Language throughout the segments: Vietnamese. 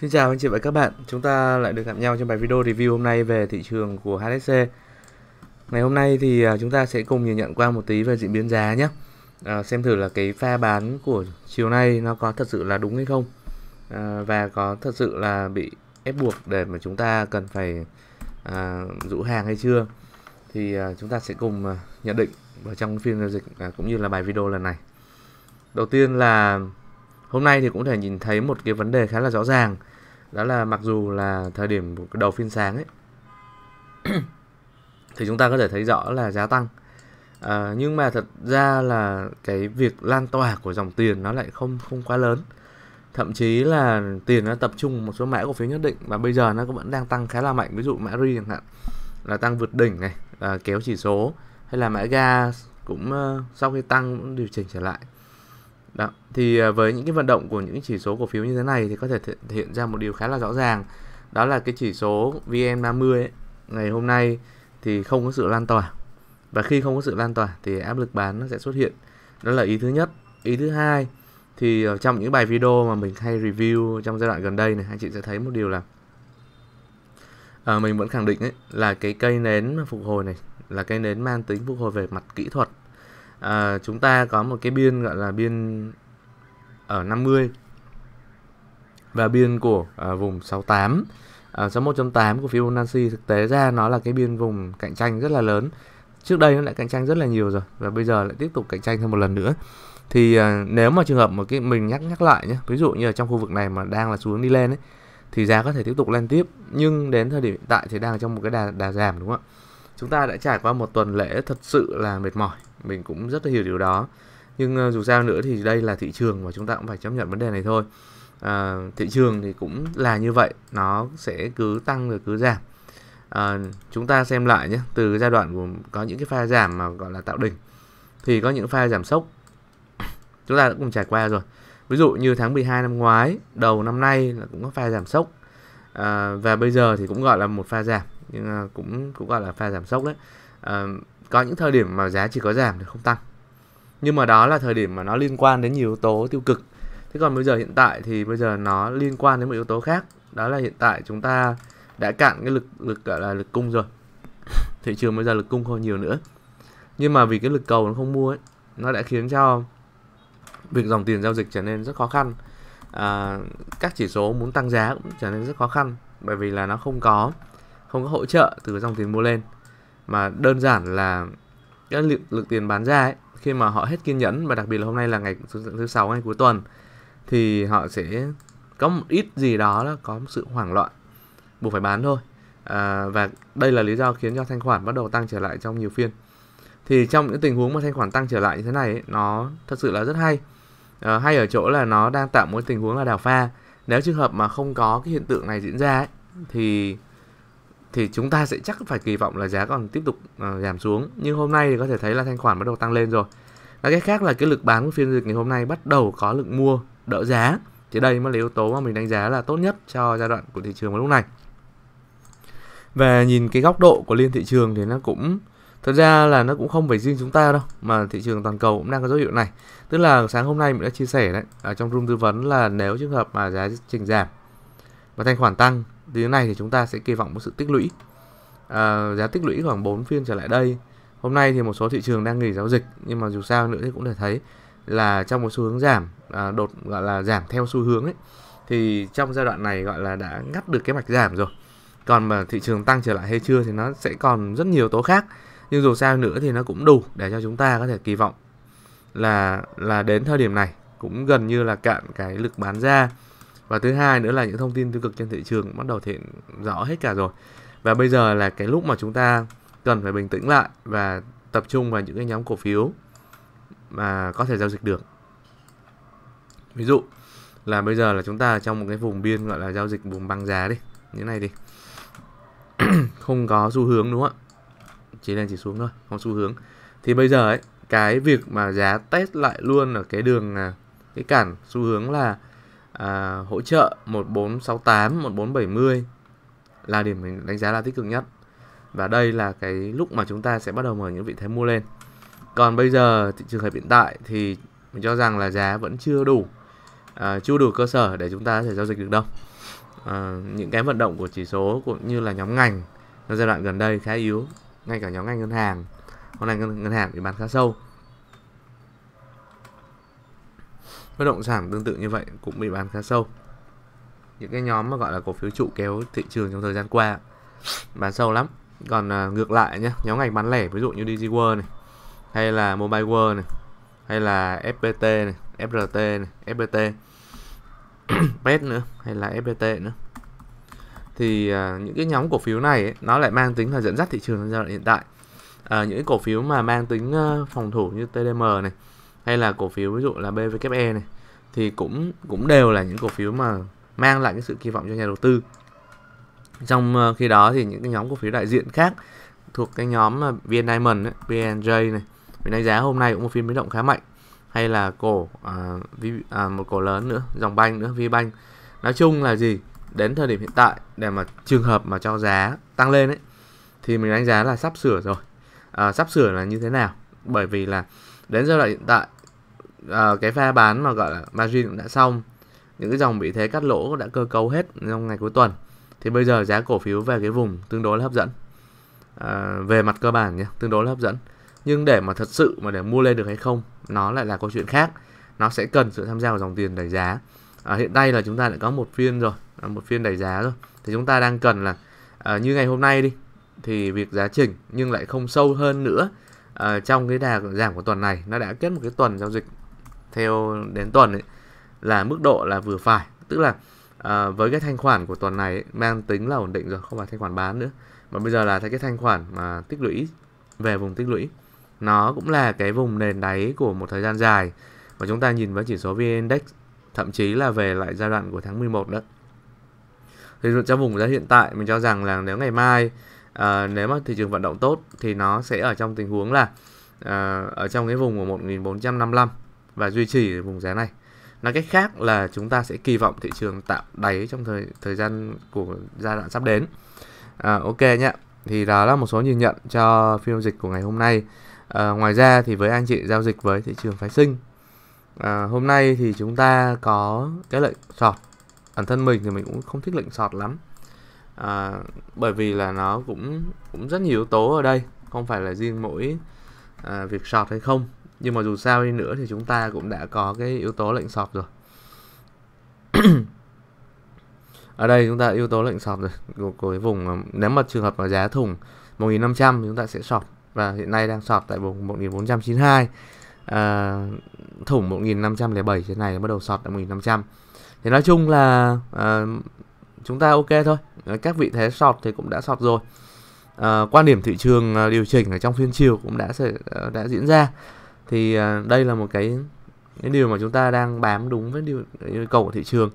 Xin chào anh chị và các bạn, chúng ta lại được gặp nhau trong bài video review hôm nay về thị trường của HSC Ngày hôm nay thì à, chúng ta sẽ cùng nhìn nhận qua một tí về diễn biến giá nhé à, Xem thử là cái pha bán của chiều nay nó có thật sự là đúng hay không à, Và có thật sự là bị ép buộc để mà chúng ta cần phải à, rũ hàng hay chưa Thì à, chúng ta sẽ cùng à, nhận định vào trong phiên giao dịch à, cũng như là bài video lần này Đầu tiên là hôm nay thì cũng thể nhìn thấy một cái vấn đề khá là rõ ràng đó là mặc dù là thời điểm đầu phiên sáng ấy thì chúng ta có thể thấy rõ là giá tăng à, nhưng mà thật ra là cái việc lan tỏa của dòng tiền nó lại không không quá lớn thậm chí là tiền nó tập trung một số mã cổ phiếu nhất định và bây giờ nó cũng vẫn đang tăng khá là mạnh ví dụ mã ri chẳng hạn là tăng vượt đỉnh này à, kéo chỉ số hay là mã gas cũng uh, sau khi tăng cũng điều chỉnh trở lại đó. Thì à, với những cái vận động của những chỉ số cổ phiếu như thế này thì có thể thể hiện ra một điều khá là rõ ràng. Đó là cái chỉ số VN30 ấy, ngày hôm nay thì không có sự lan tỏa. Và khi không có sự lan tỏa thì áp lực bán nó sẽ xuất hiện. Đó là ý thứ nhất. Ý thứ hai thì trong những bài video mà mình hay review trong giai đoạn gần đây này anh chị sẽ thấy một điều là à, mình vẫn khẳng định ấy, là cái cây nến phục hồi này là cây nến mang tính phục hồi về mặt kỹ thuật à, chúng ta có một cái biên gọi là biên ở 50 và biên của à, vùng 68 ở số 1.8 của Fibonacci thực tế ra nó là cái biên vùng cạnh tranh rất là lớn trước đây nó lại cạnh tranh rất là nhiều rồi và bây giờ lại tiếp tục cạnh tranh thêm một lần nữa thì à, nếu mà trường hợp mà cái mình nhắc nhắc lại nhé ví dụ như ở trong khu vực này mà đang là xu hướng đi lên ấy thì giá có thể tiếp tục lên tiếp nhưng đến thời điểm hiện tại thì đang trong một cái đà đà giảm đúng không ạ chúng ta đã trải qua một tuần lễ thật sự là mệt mỏi mình cũng rất là hiểu điều đó nhưng ờ, dù sao nữa thì đây là thị trường và chúng ta cũng phải chấp nhận vấn đề này thôi à, thị trường thì cũng là như vậy nó sẽ cứ tăng rồi cứ giảm à, chúng ta xem lại nhé từ giai đoạn của có những cái pha giảm mà gọi là tạo đỉnh thì có những pha giảm sốc chúng ta đã cùng trải qua rồi ví dụ như tháng 12 năm ngoái đầu năm nay là cũng có pha giảm sốc à, và bây giờ thì cũng gọi là một pha giảm nhưng à, cũng cũng gọi là pha giảm sốc đấy uh, có những thời điểm mà giá chỉ có giảm thì không tăng nhưng mà đó là thời điểm mà nó liên quan đến nhiều yếu tố tiêu cực thế còn bây giờ hiện tại thì bây giờ nó liên quan đến một yếu tố khác đó là hiện tại chúng ta đã cạn cái lực lực gọi là lực cung rồi thị trường bây giờ lực cung không nhiều nữa nhưng mà vì cái lực cầu nó không mua ấy nó đã khiến cho việc dòng tiền giao dịch trở nên rất khó khăn à, các chỉ số muốn tăng giá cũng trở nên rất khó khăn bởi vì là nó không có không có hỗ trợ từ dòng tiền mua lên mà đơn giản là các lượng, lượng tiền bán ra ấy, khi mà họ hết kiên nhẫn và đặc biệt là hôm nay là ngày thứ sáu ngày cuối tuần thì họ sẽ có một ít gì đó là có một sự hoảng loạn buộc phải bán thôi à, và đây là lý do khiến cho thanh khoản bắt đầu tăng trở lại trong nhiều phiên thì trong những tình huống mà thanh khoản tăng trở lại như thế này ấy, nó thật sự là rất hay à, hay ở chỗ là nó đang tạo một tình huống là đảo pha nếu trường hợp mà không có cái hiện tượng này diễn ra ấy, thì thì chúng ta sẽ chắc phải kỳ vọng là giá còn tiếp tục uh, giảm xuống nhưng hôm nay thì có thể thấy là thanh khoản bắt đầu tăng lên rồi và cái khác là cái lực bán của phiên dịch ngày hôm nay bắt đầu có lực mua đỡ giá thì đây mới là yếu tố mà mình đánh giá là tốt nhất cho giai đoạn của thị trường vào lúc này và nhìn cái góc độ của liên thị trường thì nó cũng thật ra là nó cũng không phải riêng chúng ta đâu mà thị trường toàn cầu cũng đang có dấu hiệu này tức là sáng hôm nay mình đã chia sẻ đấy ở trong room tư vấn là nếu trường hợp mà giá trình giảm và thanh khoản tăng đến này thì chúng ta sẽ kỳ vọng một sự tích lũy à, giá tích lũy khoảng 4 phiên trở lại đây hôm nay thì một số thị trường đang nghỉ giao dịch nhưng mà dù sao nữa thì cũng thể thấy là trong một xu hướng giảm à, đột gọi là giảm theo xu hướng ấy thì trong giai đoạn này gọi là đã ngắt được cái mạch giảm rồi còn mà thị trường tăng trở lại hay chưa thì nó sẽ còn rất nhiều tố khác nhưng dù sao nữa thì nó cũng đủ để cho chúng ta có thể kỳ vọng là là đến thời điểm này cũng gần như là cạn cái lực bán ra và thứ hai nữa là những thông tin tiêu cực trên thị trường bắt đầu thể hiện rõ hết cả rồi và bây giờ là cái lúc mà chúng ta cần phải bình tĩnh lại và tập trung vào những cái nhóm cổ phiếu mà có thể giao dịch được ví dụ là bây giờ là chúng ta trong một cái vùng biên gọi là giao dịch vùng băng giá đi như này đi không có xu hướng đúng không ạ chỉ lên chỉ xuống thôi không xu hướng thì bây giờ ấy cái việc mà giá test lại luôn ở cái đường à, cái cản xu hướng là à, hỗ trợ 1468, 1470 là điểm mình đánh giá là tích cực nhất. Và đây là cái lúc mà chúng ta sẽ bắt đầu mở những vị thế mua lên. Còn bây giờ thị trường hợp hiện tại thì mình cho rằng là giá vẫn chưa đủ à, chưa đủ cơ sở để chúng ta có thể giao dịch được đâu. À, những cái vận động của chỉ số cũng như là nhóm ngành trong giai đoạn gần đây khá yếu, ngay cả nhóm ngành ngân hàng. Hôm nay ngân, ngân hàng bị bán khá sâu bất động sản tương tự như vậy cũng bị bán khá sâu những cái nhóm mà gọi là cổ phiếu trụ kéo thị trường trong thời gian qua bán sâu lắm còn à, ngược lại nhé nhóm ngành bán lẻ ví dụ như DG World này hay là Mobile World này hay là FPT này FRT này FPT PET nữa hay là FPT nữa thì à, những cái nhóm cổ phiếu này ấy, nó lại mang tính là dẫn dắt thị trường trong giai đoạn hiện tại à, những cái cổ phiếu mà mang tính à, phòng thủ như TDM này hay là cổ phiếu ví dụ là BVKE này thì cũng cũng đều là những cổ phiếu mà mang lại cái sự kỳ vọng cho nhà đầu tư trong ờ, khi đó thì những cái nhóm cổ phiếu đại diện khác thuộc cái nhóm ờ, VN Diamond, ấy, BNJ này mình đánh giá hôm nay cũng một phiên biến động khá mạnh hay là cổ à, v, à, một cổ lớn nữa dòng banh nữa VBank nói chung là gì đến thời điểm hiện tại để mà trường hợp mà cho giá tăng lên ấy thì mình đánh giá là sắp sửa rồi à, sắp sửa là như thế nào bởi vì là đến giai đoạn hiện tại à, cái pha bán mà gọi là margin cũng đã xong những cái dòng bị thế cắt lỗ đã cơ cấu hết trong ngày cuối tuần thì bây giờ giá cổ phiếu về cái vùng tương đối là hấp dẫn à, về mặt cơ bản nhé tương đối là hấp dẫn nhưng để mà thật sự mà để mua lên được hay không nó lại là câu chuyện khác nó sẽ cần sự tham gia của dòng tiền đẩy giá à, hiện nay là chúng ta đã có một phiên rồi à, một phiên đẩy giá rồi thì chúng ta đang cần là à, như ngày hôm nay đi thì việc giá chỉnh nhưng lại không sâu hơn nữa à, trong cái đà giảm của tuần này nó đã kết một cái tuần giao dịch theo đến tuần ấy, là mức độ là vừa phải tức là à, với cái thanh khoản của tuần này ấy, mang tính là ổn định rồi không phải thanh khoản bán nữa mà bây giờ là thấy cái thanh khoản mà tích lũy về vùng tích lũy nó cũng là cái vùng nền đáy của một thời gian dài và chúng ta nhìn với chỉ số vn index thậm chí là về lại giai đoạn của tháng 11 đó thì trong vùng giá hiện tại mình cho rằng là nếu ngày mai à, nếu mà thị trường vận động tốt thì nó sẽ ở trong tình huống là à, ở trong cái vùng của 1455 và duy trì vùng giá này. Nói cách khác là chúng ta sẽ kỳ vọng thị trường tạo đáy trong thời thời gian của giai đoạn sắp đến. À, ok nhé. Thì đó là một số nhìn nhận cho phiên giao dịch của ngày hôm nay. À, ngoài ra thì với anh chị giao dịch với thị trường phái sinh, à, hôm nay thì chúng ta có cái lệnh sọt. Bản thân mình thì mình cũng không thích lệnh sọt lắm, à, bởi vì là nó cũng cũng rất nhiều yếu tố ở đây, không phải là riêng mỗi à, việc sọt hay không nhưng mà dù sao đi nữa thì chúng ta cũng đã có cái yếu tố lệnh sọp rồi ở đây chúng ta yếu tố lệnh sọp rồi của, của cái vùng nếu mà trường hợp mà giá thùng 1500 chúng ta sẽ sọp và hiện nay đang sọp tại vùng 1492 à, thủng 1507 trên này bắt đầu sọt tại 1500 thì nói chung là à, chúng ta ok thôi các vị thế sọt thì cũng đã sọt rồi à, quan điểm thị trường à, điều chỉnh ở trong phiên chiều cũng đã sẽ, à, đã diễn ra thì à, đây là một cái cái điều mà chúng ta đang bám đúng với điều, yêu cầu của thị trường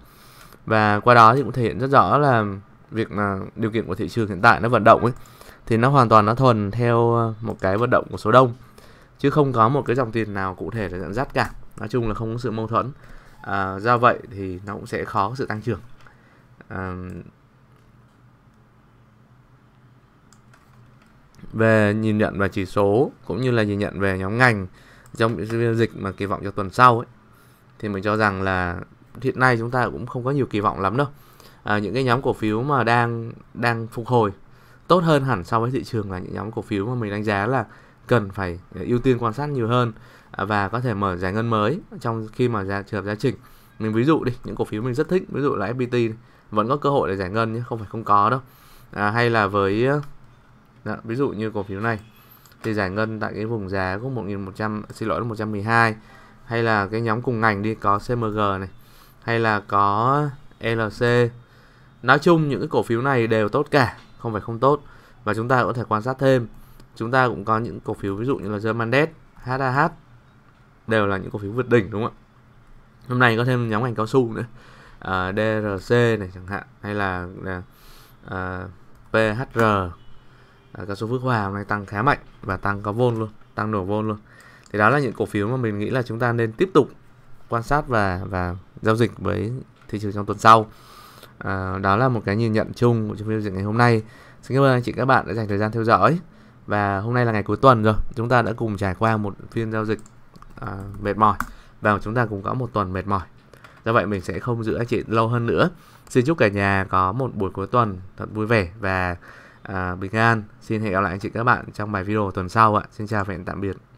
và qua đó thì cũng thể hiện rất rõ là việc là điều kiện của thị trường hiện tại nó vận động ấy thì nó hoàn toàn nó thuần theo à, một cái vận động của số đông chứ không có một cái dòng tiền nào cụ thể là dẫn dắt cả nói chung là không có sự mâu thuẫn à, do vậy thì nó cũng sẽ khó sự tăng trưởng à, về nhìn nhận về chỉ số cũng như là nhìn nhận về nhóm ngành trong dịch mà kỳ vọng cho tuần sau ấy, thì mình cho rằng là hiện nay chúng ta cũng không có nhiều kỳ vọng lắm đâu à, những cái nhóm cổ phiếu mà đang đang phục hồi tốt hơn hẳn so với thị trường là những nhóm cổ phiếu mà mình đánh giá là cần phải ưu tiên quan sát nhiều hơn à, và có thể mở giải ngân mới trong khi mà ra trường giá chỉnh mình ví dụ đi những cổ phiếu mình rất thích ví dụ là FPT vẫn có cơ hội để giải ngân nhé không phải không có đâu à, hay là với ờ, đó, ví dụ như cổ phiếu này thì giải ngân tại cái vùng giá có 1100 xin lỗi là 112 hay là cái nhóm cùng ngành đi có CMG này hay là có LC nói chung những cái cổ phiếu này đều tốt cả không phải không tốt và chúng ta có thể quan sát thêm chúng ta cũng có những cổ phiếu ví dụ như là Germandet, HAH đều là những cổ phiếu vượt đỉnh đúng không ạ hôm nay có thêm nhóm ngành cao su nữa à, DRC này chẳng hạn hay là à, à PHR à, Các số Phước Hòa hôm nay tăng khá mạnh và tăng có vôn luôn, tăng nổ vôn luôn. Thì đó là những cổ phiếu mà mình nghĩ là chúng ta nên tiếp tục quan sát và và giao dịch với thị trường trong tuần sau. À, đó là một cái nhìn nhận chung của chương trình ngày hôm nay. Xin cảm ơn anh chị các bạn đã dành thời gian theo dõi. Và hôm nay là ngày cuối tuần rồi, chúng ta đã cùng trải qua một phiên giao dịch à, mệt mỏi và chúng ta cũng có một tuần mệt mỏi. Do vậy mình sẽ không giữ anh chị lâu hơn nữa. Xin chúc cả nhà có một buổi cuối tuần thật vui vẻ và à, bình an xin hẹn gặp lại anh chị các bạn trong bài video tuần sau ạ xin chào và hẹn tạm biệt